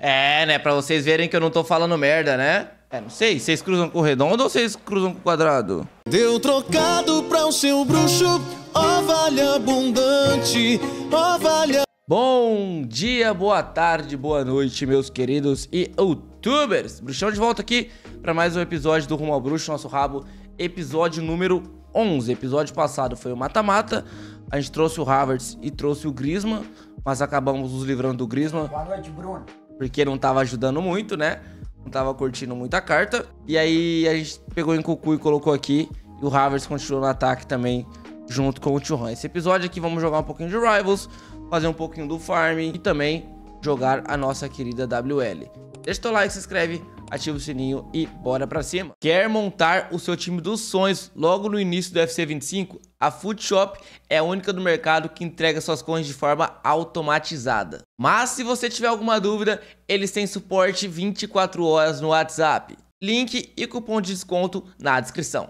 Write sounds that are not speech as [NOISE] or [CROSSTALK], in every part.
É, né? Pra vocês verem que eu não tô falando merda, né? É, não sei, vocês cruzam com o redondo ou vocês cruzam com o quadrado? Deu trocado pra o seu bruxo, vale abundante, vale. Bom dia, boa tarde, boa noite, meus queridos e youtubers! Bruxão de volta aqui para mais um episódio do Rumo ao Bruxo, nosso rabo, episódio número 11. Episódio passado foi o mata-mata, a gente trouxe o Havertz e trouxe o Grisma, mas acabamos nos livrando do Grisma. Boa noite, Bruno porque não tava ajudando muito, né? Não tava curtindo muito a carta. E aí a gente pegou em Cucu e colocou aqui. E o Havers continuou no ataque também, junto com o Churran. Esse episódio aqui vamos jogar um pouquinho de Rivals, fazer um pouquinho do farm e também jogar a nossa querida WL. Deixa teu like, se inscreve, ativa o sininho e bora pra cima. Quer montar o seu time dos sonhos logo no início do FC 25? A Food Shop é a única do mercado que entrega suas coins de forma automatizada. Mas se você tiver alguma dúvida, eles têm suporte 24 horas no WhatsApp. Link e cupom de desconto na descrição.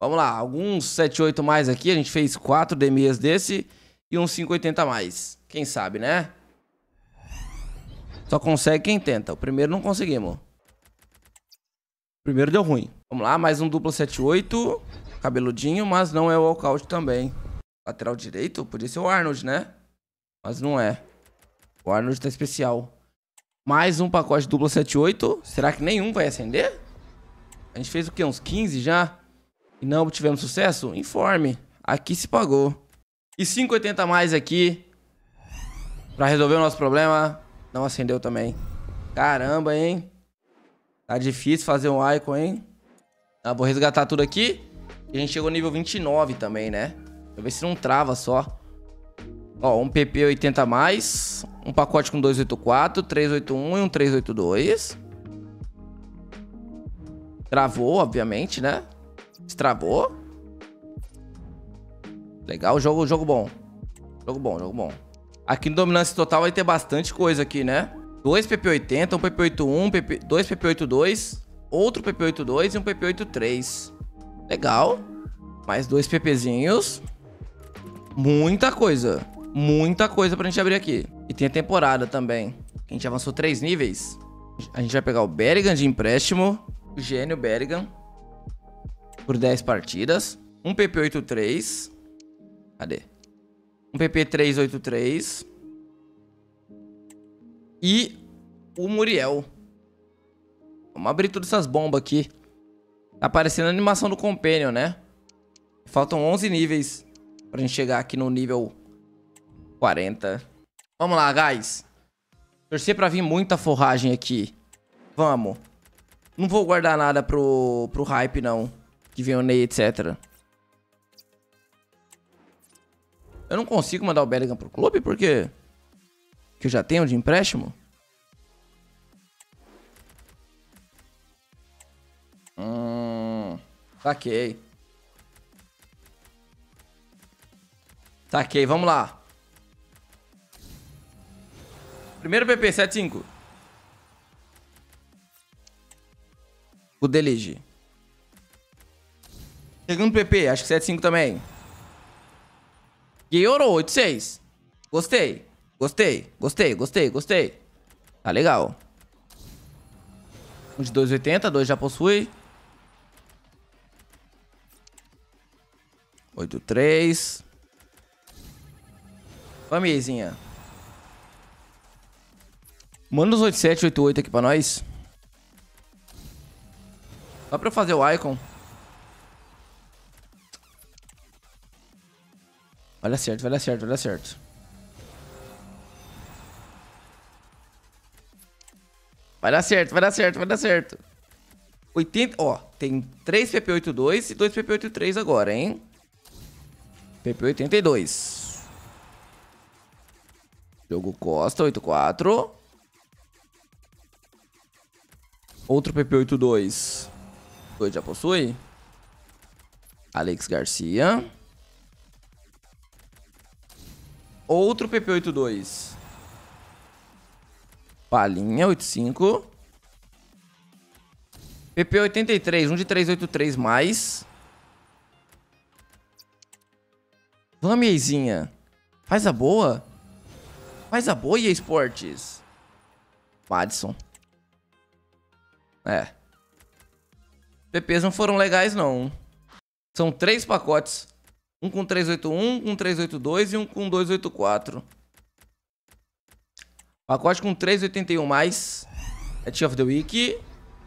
Vamos lá, alguns 7, 8 mais aqui. A gente fez 4 DMs desse e uns 5,80 mais. Quem sabe, né? Só consegue quem tenta. O primeiro não conseguimos. O primeiro deu ruim. Vamos lá, mais um duplo 78. Cabeludinho, mas não é o walkout também. Lateral direito? Podia ser o Arnold, né? Mas não é. O Arnold tá especial. Mais um pacote duplo 7-8. Será que nenhum vai acender? A gente fez o quê? Uns 15 já? E não obtivemos sucesso? Informe. Aqui se pagou. E 5,80 mais aqui. Pra resolver o nosso problema. Não acendeu também. Caramba, hein? Tá difícil fazer um Icon, hein? Tá, vou resgatar tudo aqui. A gente chegou no nível 29 também, né? Deixa eu ver se não trava só. Ó, um PP 80 mais, um pacote com 284, 381 e um 382. Travou, obviamente, né? Destravou. Legal, jogo, jogo bom. Jogo bom, jogo bom. Aqui no Dominância Total vai ter bastante coisa aqui, né? Dois PP80, um PP81, PP... dois PP82, outro PP82 e um PP83. Legal. Mais dois PPzinhos. Muita coisa. Muita coisa pra gente abrir aqui. E tem a temporada também. A gente avançou três níveis. A gente vai pegar o Berrigan de empréstimo. O Gênio Berrigan. Por 10 partidas. Um PP83. Cadê? um PP383 e o Muriel. Vamos abrir todas essas bombas aqui. Tá aparecendo a animação do Companion, né? Faltam 11 níveis pra gente chegar aqui no nível 40. Vamos lá, guys. Torcer pra vir muita forragem aqui. Vamos. Não vou guardar nada pro, pro hype, não. Que vem o Ney, etc. Eu não consigo mandar o Bellingham pro clube porque que eu já tenho de empréstimo. Hum, saquei. Saquei, vamos lá. Primeiro PP, 7-5. O Delige. Segundo PP, acho que 7-5 também. Ganhei ouro, 8,6. Gostei. Gostei, gostei, gostei, gostei. Tá legal. Um de 2,80, dois já possui. 8,3. Famizinha. Manda os 8788 aqui pra nós. Dá pra eu fazer o icon. Vai dar certo, vai dar certo, vai dar certo. Vai dar certo, vai dar certo, vai dar certo. 80, ó, tem 3 PP82 e 2 PP83 agora, hein? PP82. Jogo Costa, 84. Outro PP82. Dois já possui. Alex Garcia. Outro PP82. Palinha, 85. PP83, um de 383 mais. Vamos, Eizinha. Faz a boa. Faz a boa, EA Sports. Madison. É. PPs não foram legais, não. São três pacotes. Um com 381, um com 382 e um com 284. Pacote com 381 mais. Cat é of the Week.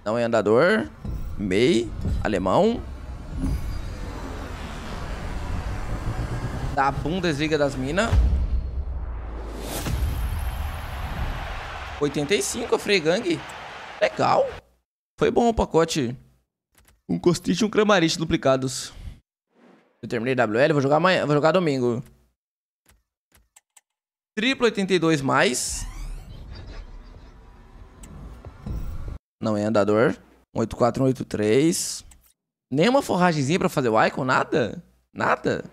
Não é andador. Mei. Alemão. Da Bundesliga das Minas. 85 a Freegang. Legal. Foi bom o pacote. Um costite e um cramarite duplicados. Eu terminei WL, vou jogar amanhã, vou jogar domingo. Triplo 82 mais. Não é andador. 184, Nenhuma forragemzinha pra fazer o Icon, nada? Nada?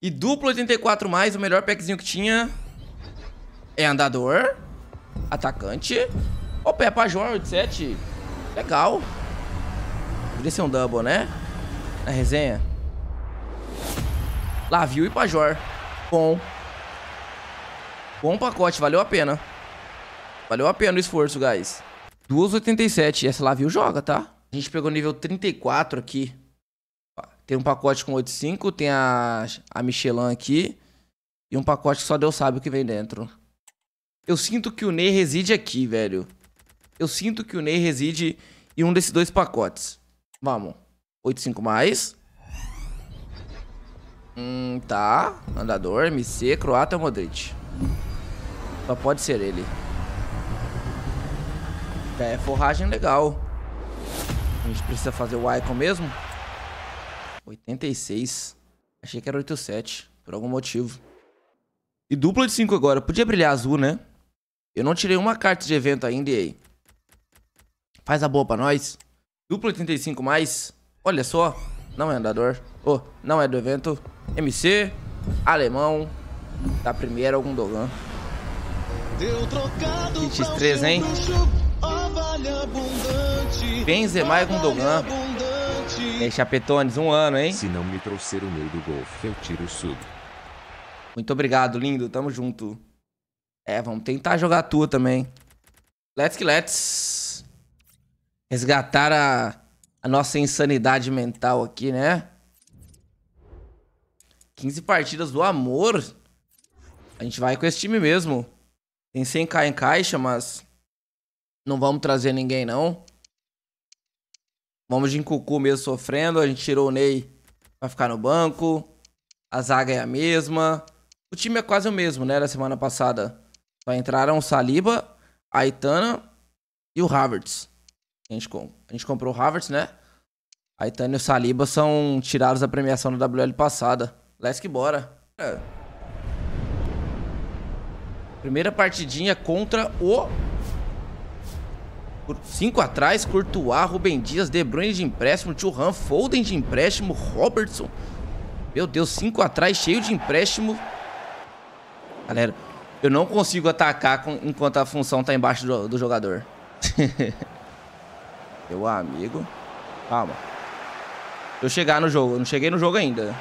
E duplo 84 mais, o melhor packzinho que tinha é andador, atacante. Opa, é Pajor 87. Legal. Poderia ser um double, né? na resenha. Lavio e Pajor. Bom. Bom pacote, valeu a pena. Valeu a pena o esforço, guys. 2,87. Essa Lavio joga, tá? A gente pegou nível 34 aqui. Tem um pacote com 8,5. Tem a, a Michelin aqui. E um pacote que só Deus sabe o que vem dentro. Eu sinto que o Ney reside aqui, velho. Eu sinto que o Ney reside em um desses dois pacotes. Vamos. 8,5 mais. Hum, tá. Andador, MC, Croata ou Modric? Só pode ser ele. Tá, é, forragem legal. A gente precisa fazer o Icon mesmo? 86. Achei que era 87, por algum motivo. E dupla de 5 agora. Podia brilhar azul, né? Eu não tirei uma carta de evento ainda, e aí? Faz a boa pra nós. Dupla 85 mais. Olha só, não é andador. Oh, não é do evento. MC, alemão, da primeira Gundogan. Kit 3, hein? Benzema e Gundogan. Ei, Chapetones, um ano, hein? Se não me trouxer o meio do golfe, eu tiro o sub. Muito obrigado, lindo. Tamo junto. É, vamos tentar jogar a tua também. Let's que let's. Resgatar a a nossa insanidade mental aqui, né? 15 partidas do amor. A gente vai com esse time mesmo. Tem 100k em caixa, mas não vamos trazer ninguém, não. Vamos de Incucu mesmo sofrendo. A gente tirou o Ney pra ficar no banco. A zaga é a mesma. O time é quase o mesmo, né? Da semana passada. Só entraram o Saliba, a Aitana e o Havertz. A gente, a gente comprou o Havertz, né? Aitano e o Saliba são tirados da premiação da WL passada. Let's que bora. É. Primeira partidinha contra o... Cinco atrás, Courtois, Rubem Dias, De Bruyne de empréstimo, Churran, Foden de empréstimo, Robertson. Meu Deus, cinco atrás, cheio de empréstimo. Galera, eu não consigo atacar com, enquanto a função tá embaixo do, do jogador. [LAUGHS] Meu amigo. Calma. Eu chegar no jogo. Eu não cheguei no jogo ainda.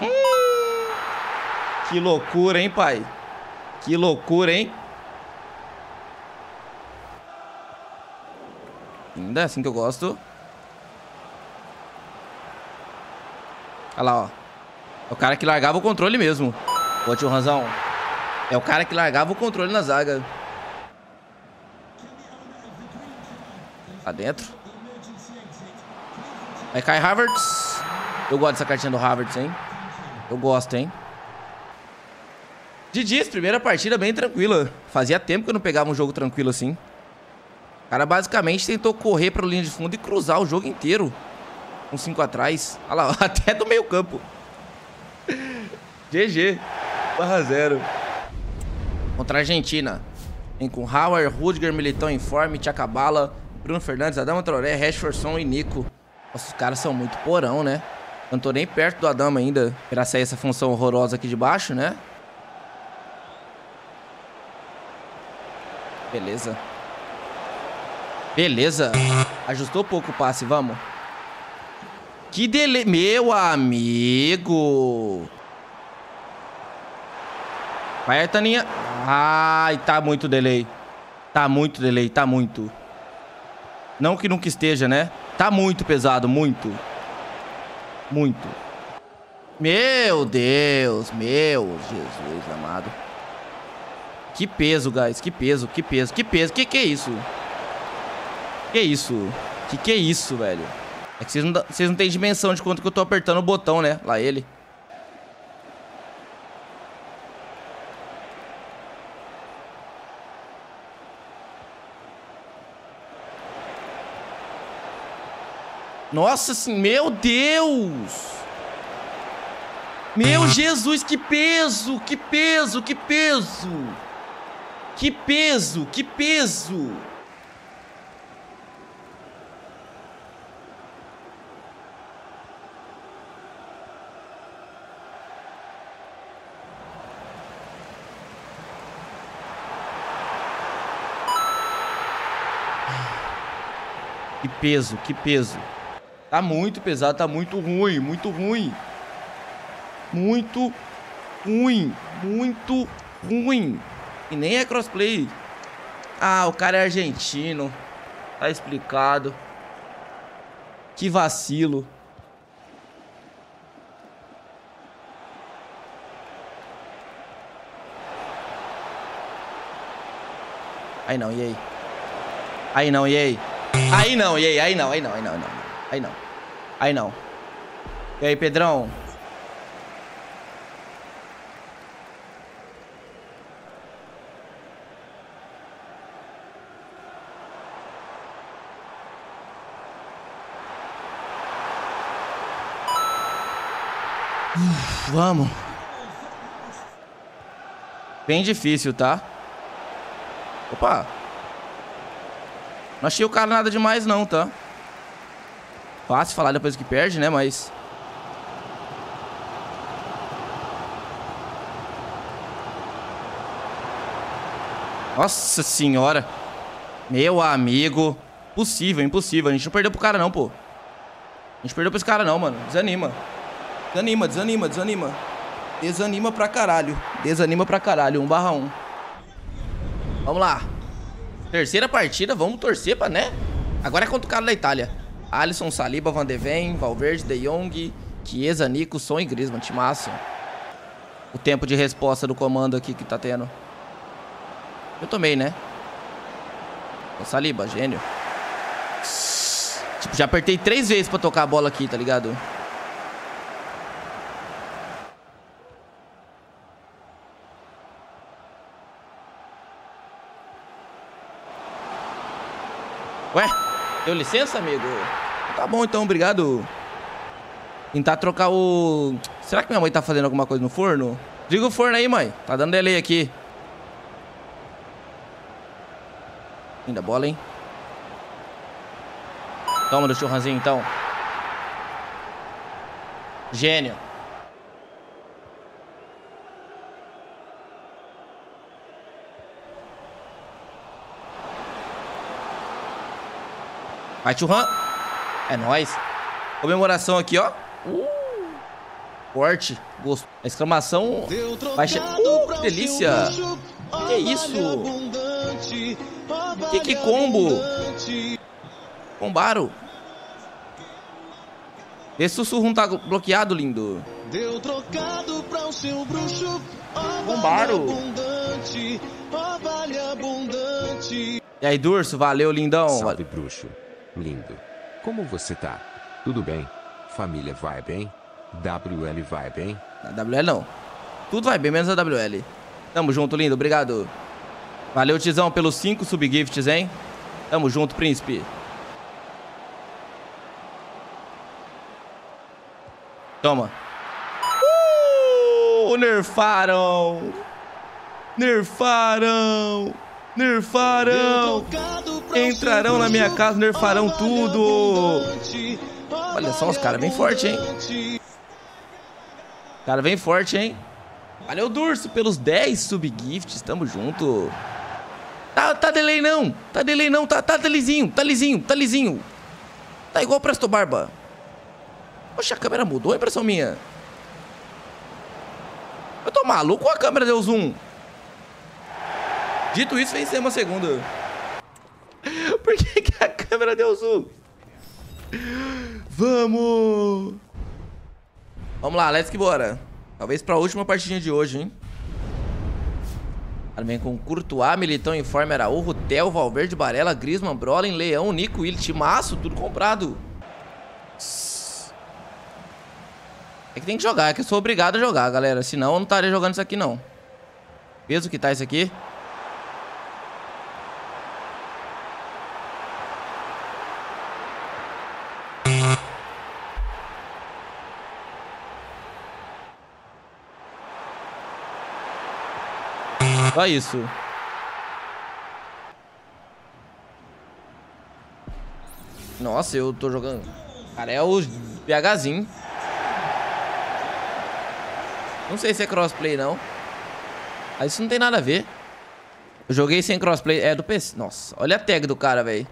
Hum. Que loucura, hein, pai? Que loucura, hein? Ainda é assim que eu gosto. Olha lá, ó. É o cara que largava o controle mesmo. Ô, tio Ranzão. É o cara que largava o controle na zaga. Tá dentro. Vai cair Havertz. Eu gosto dessa cartinha do Havertz, hein? Eu gosto, hein? Didis, primeira partida bem tranquila. Fazia tempo que eu não pegava um jogo tranquilo assim. O cara basicamente tentou correr para linha de fundo e cruzar o jogo inteiro com cinco atrás. Olha lá, [LAUGHS] até do meio campo. GG. Barra zero. Contra a Argentina. Vem com Howard, Rudiger, Militão em forma, Tchacabala, Bruno Fernandes, Adama Traoré, Rashford, e Nico. Nossa, os caras são muito porão, né? Não tô nem perto do Adama ainda pra sair essa função horrorosa aqui de baixo, né? Beleza. Beleza. Ajustou pouco o passe, vamos. Que dele... Meu amigo! Vai, Taninha. Ai, tá muito delay. Tá muito delay, tá muito. Não que nunca esteja, né? Tá muito pesado, muito. Muito. Meu Deus, meu Jesus amado. Que peso, guys. Que peso, que peso, que peso. Que que é isso? Que é isso? Que que é isso, velho? É que vocês não, vocês não têm dimensão de quanto que eu tô apertando o botão, né? Lá ele. Nossa, assim, meu Deus! Meu Jesus, que peso, que peso, que peso! Que peso, que peso! Que peso, que peso. Tá muito pesado, tá muito ruim, muito ruim. Muito ruim, muito ruim. E nem é crossplay. Ah, o cara é argentino. Tá explicado. Que vacilo. Aí não, e aí? Aí não, e aí? Aí não, e aí? Aí não, aí não, aí não, aí não. Aí não. E aí, Pedrão? vamos. Bem difícil, tá? Opa! Não achei o cara nada demais não, tá? Fácil falar depois que perde, né? Mas... Nossa senhora. Meu amigo. Possível, impossível. A gente não perdeu pro cara não, pô. A gente perdeu pro esse cara não, mano. Desanima. Desanima, desanima, desanima. Desanima pra caralho. Desanima pra caralho. 1 barra 1. Vamos lá. Terceira partida, vamos torcer pra, né? Agora é contra o cara da Itália. Alisson, Saliba, Van de Ven, Valverde, De Jong, Chiesa, Nico, Son e Griezmann. Timaço. O tempo de resposta do comando aqui que tá tendo. Eu tomei, né? O Saliba, gênio. Tipo, já apertei três vezes pra tocar a bola aqui, tá ligado? Ué, deu licença, amigo? Tá bom então, obrigado. Tentar trocar o... Será que minha mãe tá fazendo alguma coisa no forno? Diga o forno aí, mãe. Tá dando delay aqui. Ainda bola, hein? Toma do churrasinho, então. Gênio. Vai, Churran. É nóis. Comemoração aqui, ó. Uh! forte. Gosto. A exclamação. Vai uh, que delícia. É que isso? Que, que combo. Combaram. Esse sussurro tá bloqueado, lindo. Deu trocado o seu bruxo. Bombaro. E aí, Durso, valeu, lindão. Salve, bruxo. Lindo. Como você tá? Tudo bem? Família vai bem? WL vai bem? WL não. Tudo vai bem, menos a WL. Tamo junto, lindo. Obrigado. Valeu, Tizão, pelos 5 subgifts, hein? Tamo junto, príncipe. Toma. Uh, nerfaram! Nerfaram! nerfarão. Entrarão na minha casa, nerfarão tudo. Olha só, os caras bem forte, hein? Cara bem forte, hein? Valeu, Durso, pelos 10 subgifts. Tamo junto. Tá, tá delay não. Tá delay não. Tá, tá, tá lisinho. Tá lisinho. Tá lisinho. Tá igual o Presto Barba. Poxa, a câmera mudou, a impressão minha. Eu tô maluco ou a câmera deu zoom? Dito isso, vencemos uma segunda. [LAUGHS] Por que, que a câmera deu zoom? Vamos! Vamos lá, let's que bora. Talvez pra última partidinha de hoje, hein? Armen com Courtois, Militão, Informe, Araújo, Tel, Valverde, Barela, Griezmann, Brolin, Leão, Nico, Willi, Timaço, tudo comprado. É que tem que jogar, é que eu sou obrigado a jogar, galera. Senão eu não estaria jogando isso aqui, não. Peso que tá isso aqui. Só isso. Nossa, eu tô jogando. Cara, é o PHzinho. Não sei se é crossplay, não. Mas isso não tem nada a ver. Eu joguei sem crossplay. É do PC. Nossa, olha a tag do cara, velho.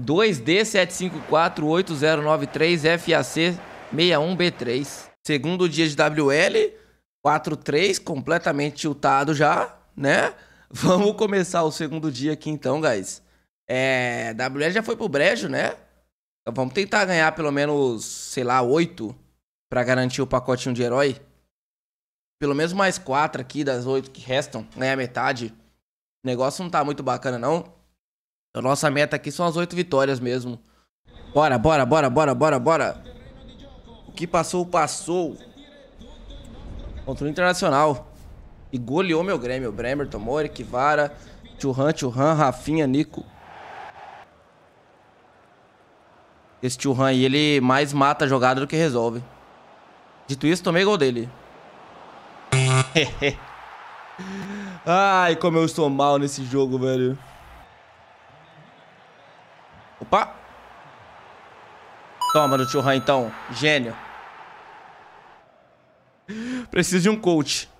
2D7548093FAC61B3. Segundo dia de WL. 4-3, completamente tiltado já né? [LAUGHS] Vamos começar o segundo dia aqui então, guys. É, WL já foi pro brejo, né? Então, vamos tentar ganhar pelo menos, sei lá, oito para garantir o pacotinho de herói. Pelo menos mais quatro aqui das oito que restam, ganhar né? metade. O negócio não tá muito bacana, não. A nossa meta aqui são as oito vitórias mesmo. Bora, bora, bora, bora, bora, bora. O que passou, passou. Contra o Internacional e goleou meu Grêmio. Bremer, Tomori, Kivara, Churran, Churran, Rafinha, Nico. Esse Churran aí, ele mais mata a jogada do que resolve. Dito isso, tomei gol dele. [LAUGHS] Ai, como eu estou mal nesse jogo, velho. Opa! Toma do Churran, então. Gênio. [LAUGHS] Preciso de um coach.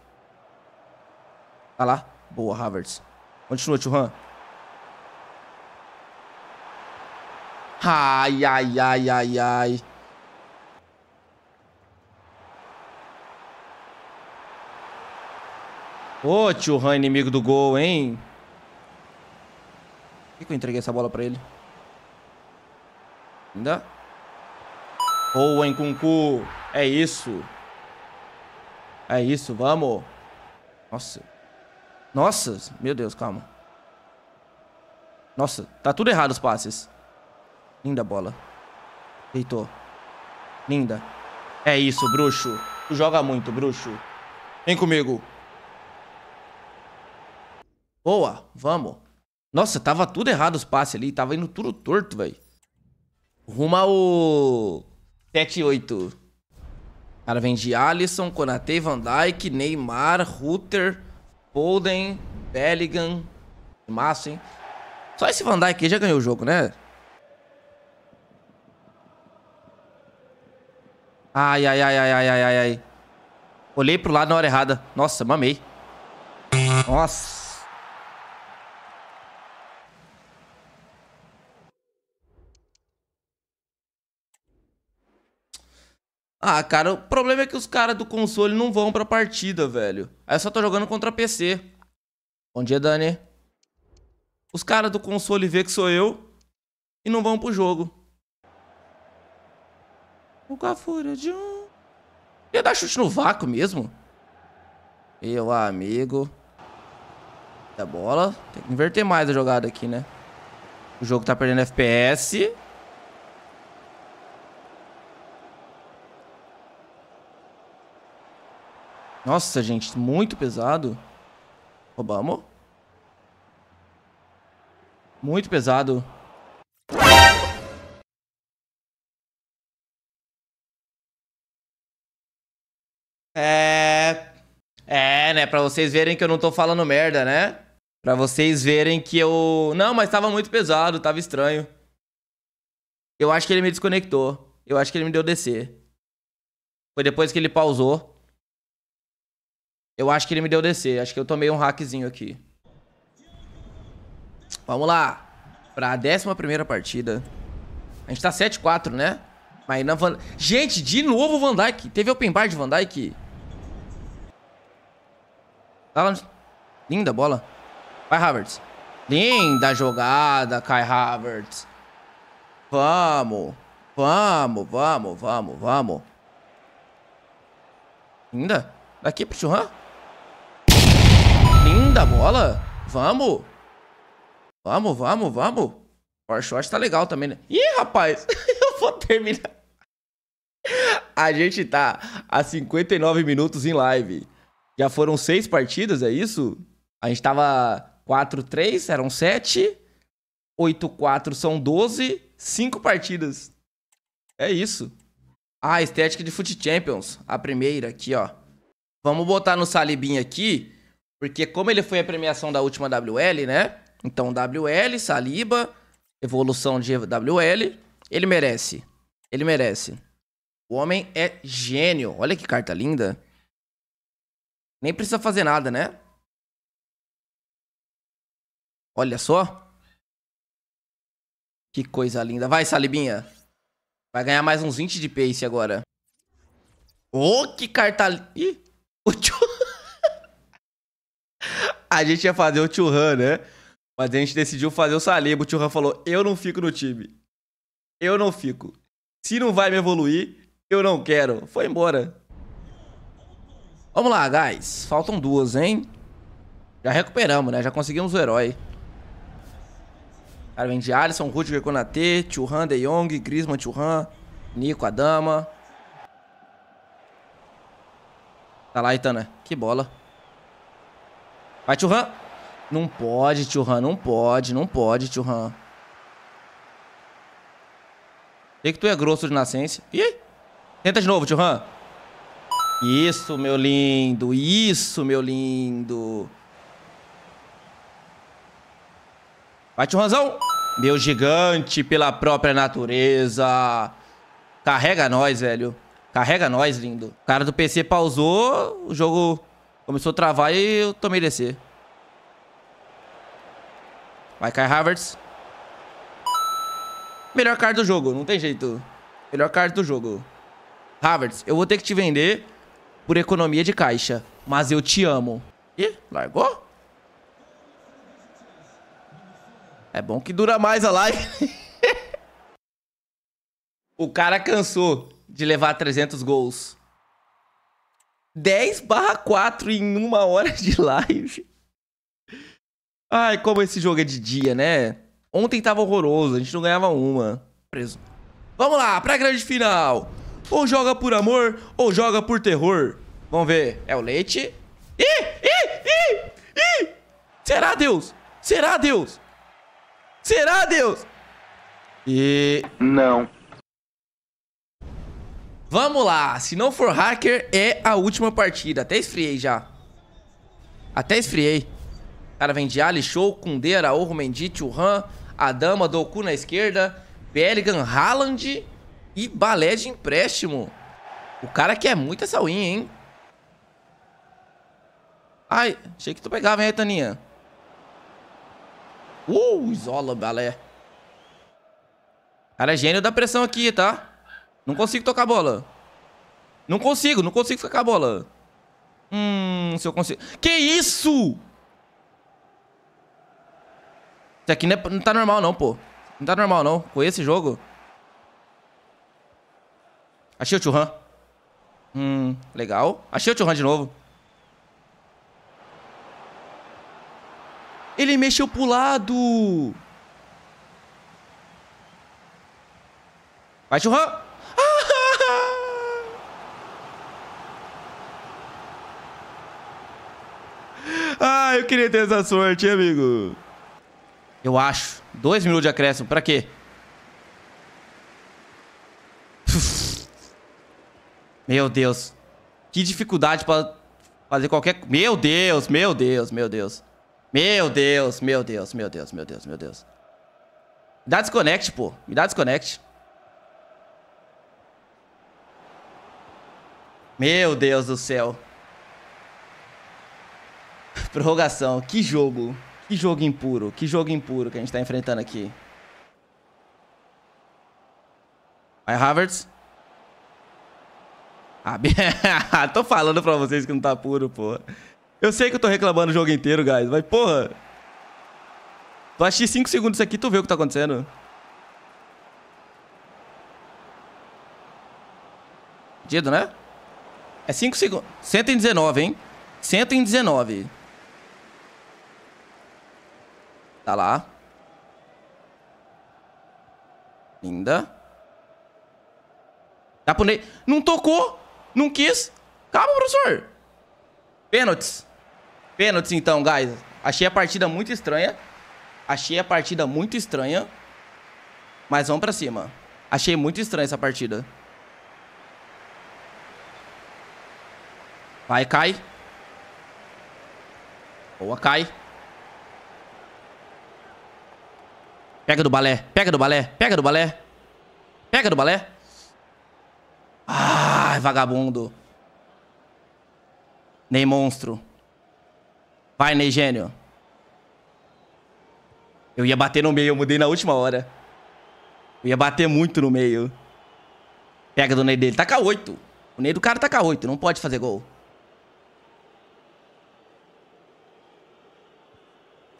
Tá lá. Boa, Havertz. Continua, Churran. Ai, ai, ai, ai, ai. Ô, tio Han, inimigo do gol, hein? Por que, que eu entreguei essa bola pra ele? Ainda? Boa, hein, Kunku? É isso. É isso, vamos. Nossa. Nossa, meu Deus, calma. Nossa, tá tudo errado os passes. Linda bola. Deitou. Linda. É isso, bruxo. Tu joga muito, bruxo. Vem comigo. Boa, vamos. Nossa, tava tudo errado os passes ali. Tava indo tudo torto, velho. Rumo ao 7-8. Cara, vem de Alisson, Konate, Van Dijk, Neymar, Ruter, Bolden, Bellingham, massa, hein? Só esse Van Dijk já ganhou o jogo, né? Ai, ai, ai, ai, ai, ai, ai. Olhei pro lado na hora errada. Nossa, mamei. Nossa. Ah, cara, o problema é que os caras do console não vão pra partida, velho. Aí eu só tô jogando contra PC. Bom dia, Dani. Os caras do console vê que sou eu e não vão pro jogo. O Cafura de um... Ia dar chute no vácuo mesmo? Meu amigo. A bola. Tem que inverter mais a jogada aqui, né? O jogo tá perdendo FPS. Nossa, gente, muito pesado. Roubamos. Muito pesado. É... É, né? Pra vocês verem que eu não tô falando merda, né? Pra vocês verem que eu... Não, mas tava muito pesado, tava estranho. Eu acho que ele me desconectou. Eu acho que ele me deu descer. Foi depois que ele pausou. Eu acho que ele me deu descer. Acho que eu tomei um hackzinho aqui. Vamos lá. Pra décima primeira partida. A gente tá 7-4, né? Mas na Van... Gente, de novo o Van Dyke. Teve open bar de Van Dyke. Tá lá... Linda bola. Vai, Havertz. Linda jogada, Kai Havertz. Vamos. Vamos, vamos, vamos, vamos. Linda. Daqui pro Churran? linda a bola. Vamos. Vamos, vamos, vamos. Power shot tá legal também, né? Ih, rapaz, [LAUGHS] eu vou terminar. A gente tá a 59 minutos em live. Já foram seis partidas, é isso? A gente tava 4-3, eram 7. 8-4 são 12. 5 partidas. É isso. Ah, estética de Foot Champions. A primeira aqui, ó. Vamos botar no Salibinho aqui porque como ele foi a premiação da última WL, né? Então WL, Saliba, evolução de WL, ele merece. Ele merece. O homem é gênio. Olha que carta linda. Nem precisa fazer nada, né? Olha só. Que coisa linda. Vai, Salibinha. Vai ganhar mais uns 20 de pace agora. Oh, que carta... Ih, o a gente ia fazer o Churran, né? Mas a gente decidiu fazer o Saliba. O Churran falou: eu não fico no time. Eu não fico. Se não vai me evoluir, eu não quero. Foi embora. Vamos lá, guys. Faltam duas, hein? Já recuperamos, né? Já conseguimos o herói. Cara, vem de Alisson, Rudiger, Konate, Churran, De Jong, Griezmann, Churran, Nico, Adama. Tá lá, Itana. Que bola. Vai, Churran. Não pode, Tio Churran. Não pode, não pode, Tio Churran. Sei que tu é grosso de nascença. Ih! Tenta de novo, Tio Churran. Isso, meu lindo. Isso, meu lindo. Vai, Churranzão. Meu gigante pela própria natureza. Carrega nós, velho. Carrega nós, lindo. O cara do PC pausou, o jogo Começou a travar e eu tomei descer. Vai, Kai Havertz. Melhor card do jogo, não tem jeito. Melhor card do jogo. Havertz, eu vou ter que te vender por economia de caixa, mas eu te amo. Ih, largou? É bom que dura mais a live. [LAUGHS] o cara cansou de levar 300 gols. 10 barra 4 em uma hora de live. Ai, como esse jogo é de dia, né? Ontem tava horroroso, a gente não ganhava uma. Preso. Vamos lá, pra grande final. Ou joga por amor, ou joga por terror. Vamos ver. É o leite. Ih, ih, ih, ih. Será, Deus? Será, Deus? Será, Deus? E... Não. Vamos lá, se não for hacker, é a última partida. Até esfriei já. Até esfriei. Cara, vem de Ali, Show, Kundê, Araújo, Mendy, Churran, Adama, Doku na esquerda, Peligan, Haaland e Balé de empréstimo. O cara quer muito salinha, hein? Ai, achei que tu pegava, hein, Taninha? Uh, isola, Balé. Cara, é gênio da pressão aqui, tá? Não consigo tocar a bola. Não consigo, não consigo tocar a bola. Hum, se eu consigo... Que isso? Isso aqui não, é, não tá normal não, pô. Não tá normal não. Com esse jogo... Achei o Churran. Hum, legal. Achei o Churran de novo. Ele mexeu pro lado. Vai, Churran. eu queria ter essa sorte, hein, amigo. Eu acho. Dois minutos de acréscimo. Pra quê? Meu Deus. Que dificuldade pra fazer qualquer... Meu Deus, meu Deus, meu Deus. Meu Deus, meu Deus, meu Deus, meu Deus, meu Deus. Me dá desconect, pô. Me dá desconect. Meu Deus do céu. [LAUGHS] Prorrogação. Que jogo. Que jogo impuro. Que jogo impuro que a gente tá enfrentando aqui. Vai, Havertz. Ah, [LAUGHS] tô falando pra vocês que não tá puro, porra. Eu sei que eu tô reclamando o jogo inteiro, guys, mas porra. Tu achei 5 segundos aqui, tu vê o que tá acontecendo. Dido, né? É 5 segundos. 119, hein? 119. Tá lá. Linda. Dá Não tocou. Não quis. Calma, professor. Pênaltis. Pênaltis, então, guys. Achei a partida muito estranha. Achei a partida muito estranha. Mas vamos pra cima. Achei muito estranha essa partida. Vai, cai. Boa, cai. Pega do balé, pega do balé, pega do balé. Pega do balé. Ai, vagabundo. Ney monstro. Vai, Ney gênio. Eu ia bater no meio, eu mudei na última hora. Eu ia bater muito no meio. Pega do Ney dele, taca tá 8. O Ney do cara taca tá 8, não pode fazer gol.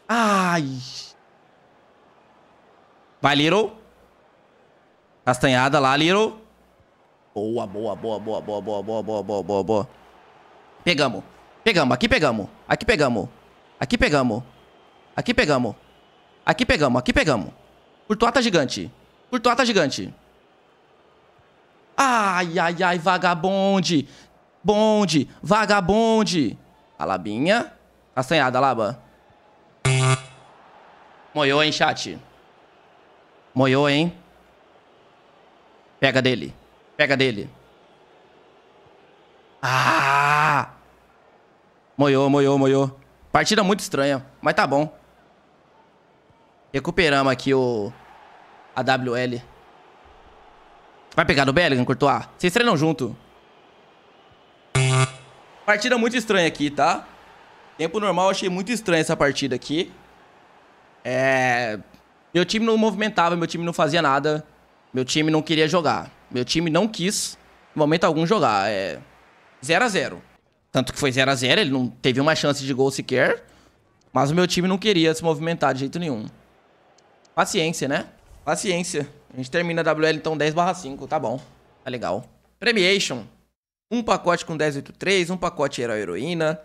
Ai... Vai, Little. Castanhada lá, Little. Boa, boa, boa, boa, boa, boa, boa, boa, boa, boa, boa. Pegamos. Pegamos, aqui pegamos. Aqui pegamos. Aqui pegamos. Aqui pegamos. Aqui pegamos, aqui pegamos. Curtoata gigante. Curtoata gigante. Ai, ai, ai, vagabonde. Bonde, vagabonde. A labinha. Castanhada, laba. Moiou, hein, chat. Moiou, hein? Pega dele. Pega dele. Ah! Moiou, moiou, moiou. Partida muito estranha, mas tá bom. Recuperamos aqui o... A WL. Vai pegar no Bellingham, Courtois? Vocês treinam junto. Partida muito estranha aqui, tá? Tempo normal, achei muito estranha essa partida aqui. É... Meu time não movimentava, meu time não fazia nada, meu time não queria jogar. Meu time não quis, em momento algum, jogar. É 0 a 0 Tanto que foi 0 a 0 ele não teve uma chance de gol sequer. Mas o meu time não queria se movimentar de jeito nenhum. Paciência, né? Paciência. A gente termina a WL então 10 5, tá bom. Tá legal. Premiation. Um pacote com 1083, um pacote herói heroína,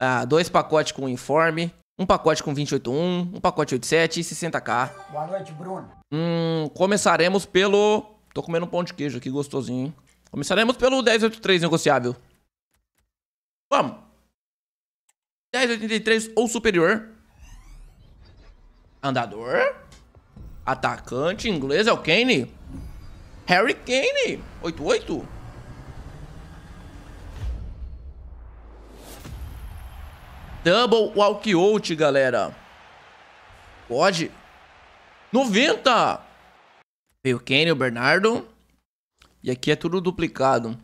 ah, dois pacotes com uniforme, um pacote com 281, um pacote 87 e 60k. Boa noite, Bruno. Hum, começaremos pelo... Tô comendo um pão de queijo aqui, gostosinho, hein? Começaremos pelo 1083 negociável. Vamos. 1083 ou superior. Andador. Atacante inglês é o Kane. Harry Kane. 88. Double walkout, galera. Pode. 90! Veio o Kenny, o Bernardo. E aqui é tudo duplicado.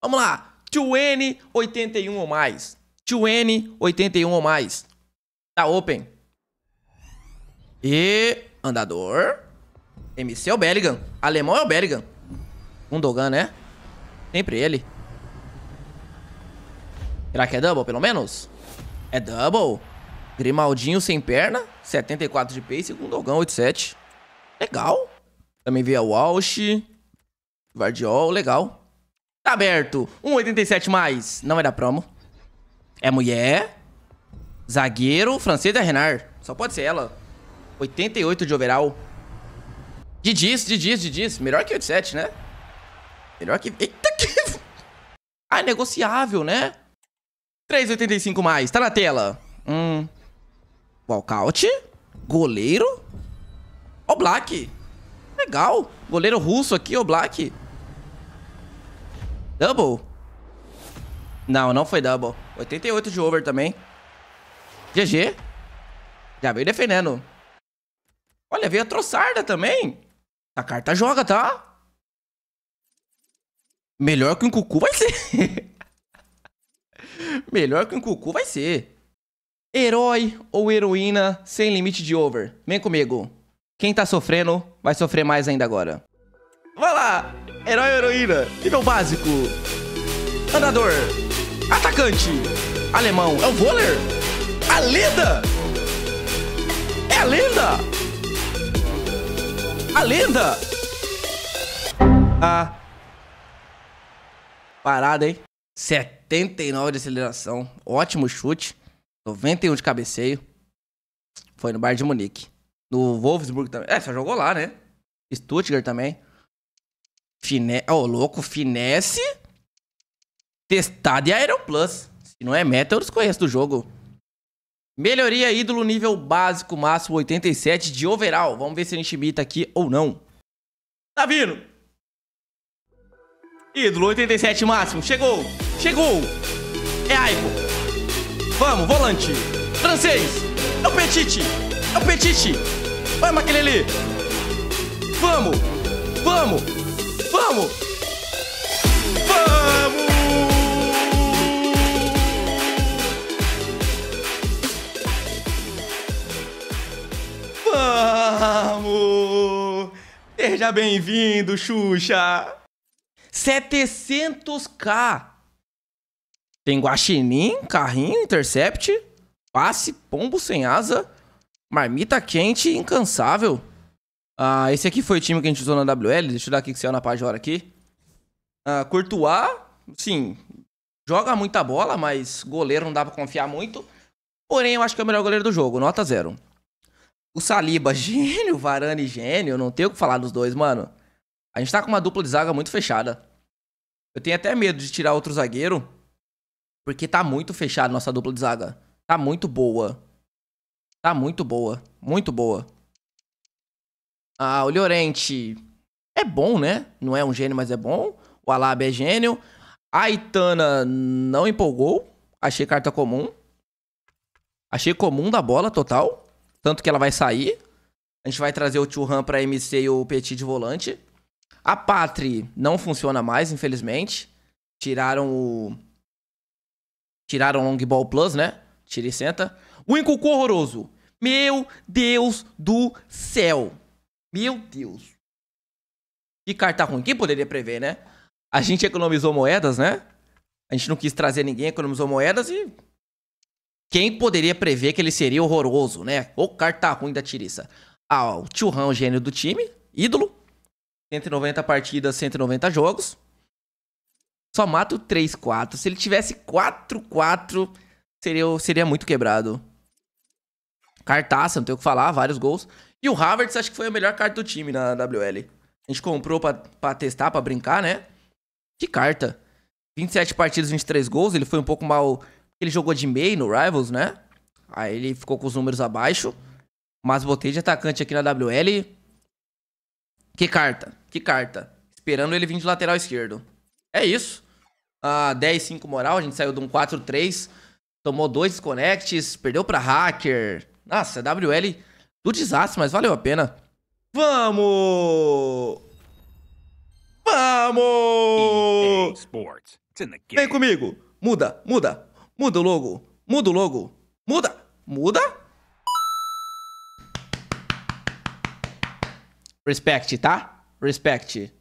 Vamos lá. 2N, 81 ou mais. 2N, 81 ou mais. Tá open. E... Andador. MC é o Bellingham. Alemão é o Bellingham. Um Dogan, né? Sempre ele. Será que é double, pelo menos? É double. Grimaldinho sem perna, 74 de pace, com Dogão 87. Legal. Também veio a Walsh. Vardiol, legal. Tá aberto. 1,87 mais. Não é da promo. É mulher. Zagueiro, francês da é Renard. Só pode ser ela. 88 de overall. Didis, Didis, Didis. Melhor que 87, né? Melhor que... Eita, que... [LAUGHS] Ah, é negociável, né? 3,85 mais, tá na tela. Hum. Walkout. Goleiro. Ó, Black. Legal. Goleiro russo aqui, ó, Black. Double. Não, não foi double. 88 de over também. GG. Já veio defendendo. Olha, veio a troçarda também. A carta joga, tá? Melhor que um cucu vai ser. [LAUGHS] Melhor que um cucu vai ser. Herói ou heroína sem limite de over? Vem comigo. Quem tá sofrendo vai sofrer mais ainda agora. Vai lá! Herói ou heroína? Nível básico. Andador. Atacante. Alemão. É o vôler? A lenda! É a lenda! A lenda! A. Ah. Parada, hein? Sete. 79 de aceleração, ótimo chute, 91 de cabeceio. Foi no bar de Munique. No Wolfsburg também. É, só jogou lá, né? Stuttgart também. Fine... Ô, oh, louco, finesse. Testado e Aeroplus. Se não é meta, eu desconheço do jogo. Melhoria ídolo nível básico máximo 87 de overall. Vamos ver se a gente imita aqui ou não. Tá vindo. Ídolo, 87 máximo. Chegou! Chegou! É Aiko. Vamos, volante. Francês. É o Petite. É o Petite. Vai, Maquilele. Vamos! Vamos! Vamos! Vamos! Vamos! Seja bem-vindo, Xuxa! 700k. Tem guaxinim, carrinho, intercept, passe, pombo sem asa, marmita quente, incansável. Ah, esse aqui foi o time que a gente usou na WL. Deixa eu dar aqui que saiu na Pajora aqui. Ah, Courtois, sim, joga muita bola, mas goleiro não dá pra confiar muito. Porém, eu acho que é o melhor goleiro do jogo, nota zero. O Saliba, [LAUGHS] gênio, Varane, gênio. Não tem o que falar dos dois, mano. A gente tá com uma dupla de zaga muito fechada. Eu tenho até medo de tirar outro zagueiro, porque tá muito fechado nossa dupla de zaga. Tá muito boa. Tá muito boa. Muito boa. Ah, o Llorente é bom, né? Não é um gênio, mas é bom. O Alaba é gênio. A Itana não empolgou. Achei carta comum. Achei comum da bola total. Tanto que ela vai sair. A gente vai trazer o Churran pra MC e o Petit de volante. A Patri não funciona mais, infelizmente. Tiraram o. Tiraram o Long Ball Plus, né? Tira e senta. O Incucu horroroso. Meu Deus do céu. Meu Deus. Que carta ruim. Quem poderia prever, né? A gente economizou moedas, né? A gente não quis trazer ninguém, economizou moedas e. Quem poderia prever que ele seria horroroso, né? Ou carta ruim da tiriça. Ah, o Tio Han, o gênio do time, ídolo. 190 partidas, 190 jogos. Só mata o 3-4. Se ele tivesse 4-4, seria, seria muito quebrado. Cartaça, não tem o que falar, vários gols. E o Havertz acho que foi a melhor carta do time na WL. A gente comprou pra, pra testar, pra brincar, né? Que carta. 27 partidas, 23 gols. Ele foi um pouco mal. Ele jogou de meio no Rivals, né? Aí ele ficou com os números abaixo. Mas botei de atacante aqui na WL. Que carta. Que carta? Esperando ele vir de lateral esquerdo. É isso. Ah, 10, 5 moral. A gente saiu de um 4-3. Tomou dois desconects. Perdeu pra hacker. Nossa, é WL do desastre, mas valeu a pena. Vamos! Vamos! Vem comigo! Muda, muda, muda o logo, muda o logo, muda, muda! Respect, tá? Respect.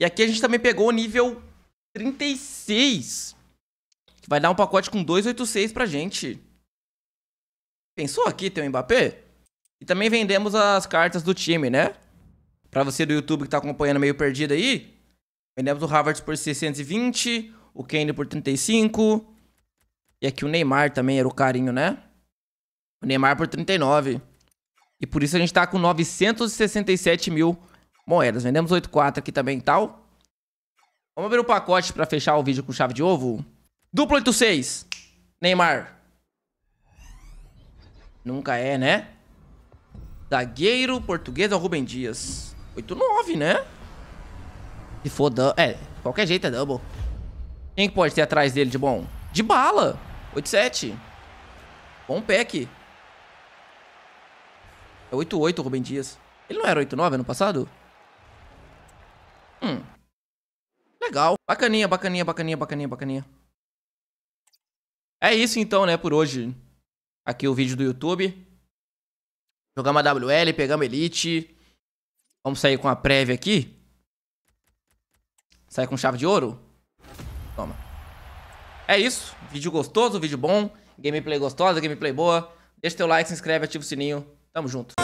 E aqui a gente também pegou o nível 36. Que vai dar um pacote com 286 pra gente. Pensou aqui tem o Mbappé? E também vendemos as cartas do time, né? Pra você do YouTube que tá acompanhando meio perdido aí. Vendemos o Harvard por 620, o Kane por 35. E aqui o Neymar também era o carinho, né? O Neymar por 39. E por isso a gente tá com 967 mil moedas. Vendemos 8,4 aqui também e tal. Vamos abrir o um pacote pra fechar o vídeo com chave de ovo. Duplo 8,6. Neymar. Nunca é, né? Zagueiro português é ou Rubem Dias. 8,9, né? Se for double. É, qualquer jeito é double. Quem pode ter atrás dele de bom? De bala. 8,7. Bom pack. É 8,8 o Rubem Dias. Ele não era 8,9 ano passado? Hum. Legal. Bacaninha, bacaninha, bacaninha, bacaninha, bacaninha. É isso então, né, por hoje. Aqui o vídeo do YouTube. Jogamos a WL, pegamos Elite. Vamos sair com a prévia aqui. Sai com chave de ouro? Toma. É isso. Vídeo gostoso, vídeo bom. Gameplay gostosa, gameplay boa. Deixa teu like, se inscreve, ativa o sininho. Tamo junto.